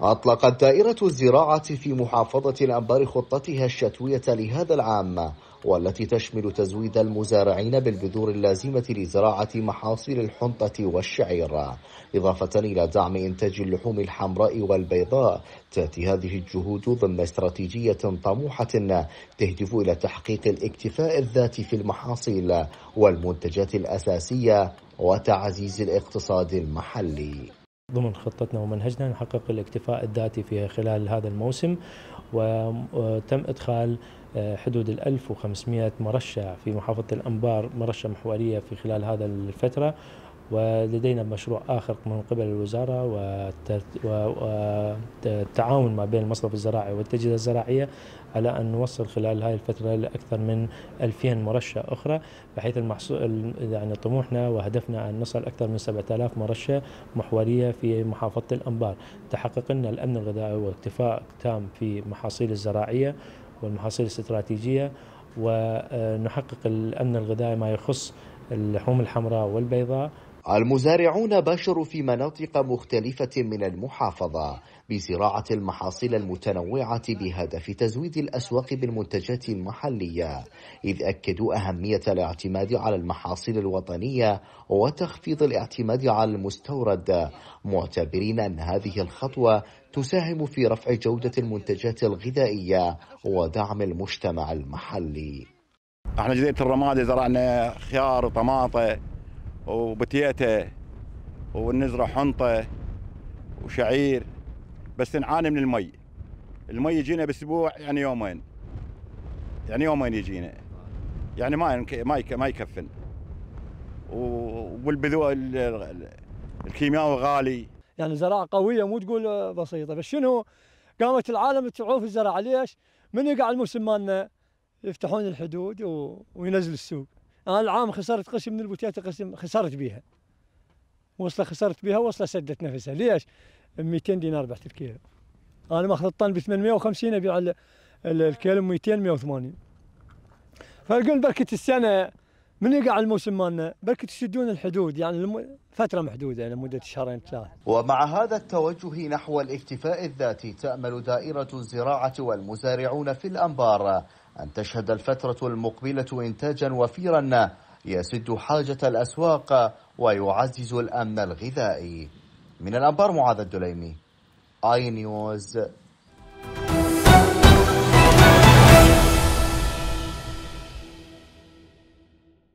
أطلقت دائرة الزراعة في محافظة الأنبار خطتها الشتوية لهذا العام والتي تشمل تزويد المزارعين بالبذور اللازمة لزراعة محاصيل الحنطة والشعير إضافة إلى دعم إنتاج اللحوم الحمراء والبيضاء تأتي هذه الجهود ضمن استراتيجية طموحة تهدف إلى تحقيق الاكتفاء الذاتي في المحاصيل والمنتجات الأساسية وتعزيز الاقتصاد المحلي ضمن خطتنا ومنهجنا نحقق الاكتفاء الذاتي في خلال هذا الموسم وتم إدخال آه، حدود ال 1500 مرشح في محافظة الأنبار مرشح محورية في خلال هذا الفترة ولدينا مشروع آخر من قبل الوزارة والتعاون ما بين المصرف الزراعي والتجهيزات الزراعية على أن نوصل خلال هذه الفترة لأكثر من 2000 مرشة أخرى بحيث المحصول يعني طموحنا وهدفنا أن نصل أكثر من 7000 مرشة محورية في محافظة الأنبار تحقق لنا الأمن الغذائي واكتفاء تام في محاصيل الزراعية والمحاصيل الاستراتيجية ونحقق الأمن الغذائي ما يخص اللحوم الحمراء والبيضاء المزارعون باشروا في مناطق مختلفة من المحافظة بزراعة المحاصيل المتنوعة بهدف تزويد الأسواق بالمنتجات المحلية إذ أكدوا أهمية الاعتماد على المحاصيل الوطنية وتخفيض الاعتماد على المستورد معتبرين أن هذه الخطوة تساهم في رفع جودة المنتجات الغذائية ودعم المجتمع المحلي احنا جزيره الرماد زرعنا خيار وطماطم وبتيته ونزرع حنطه وشعير بس نعاني من المي المي يجينا باسبوع يعني يومين يعني يومين يجينا يعني ما ما ما يكفن والبذور الكيماوي غالي يعني زراعه قويه مو تقول بسيطه بس شنو قامت العالم تعوف الزراعه ليش؟ من يقع الموسم مالنا يفتحون الحدود وينزل السوق انا العام خسرت قسم من البوتيات قسم خسرت بها وصله خسرت بها وصله سدت نفسها ليش 200 دينار بعت الكيلو انا ماخذ الطن ب 850 ابيع الكيلو 200 180 فقلت بركه السنه من يقع الموسم مالنا بلك تسدون الحدود يعني فترة محدودة يعني لمدة شهرين ثلاث ومع هذا التوجه نحو الاكتفاء الذاتي تأمل دائرة الزراعة والمزارعون في الأنبار أن تشهد الفترة المقبلة إنتاجا وفيرا يسد حاجة الأسواق ويعزز الأمن الغذائي من الأنبار معاذ الدليمي آي نيوز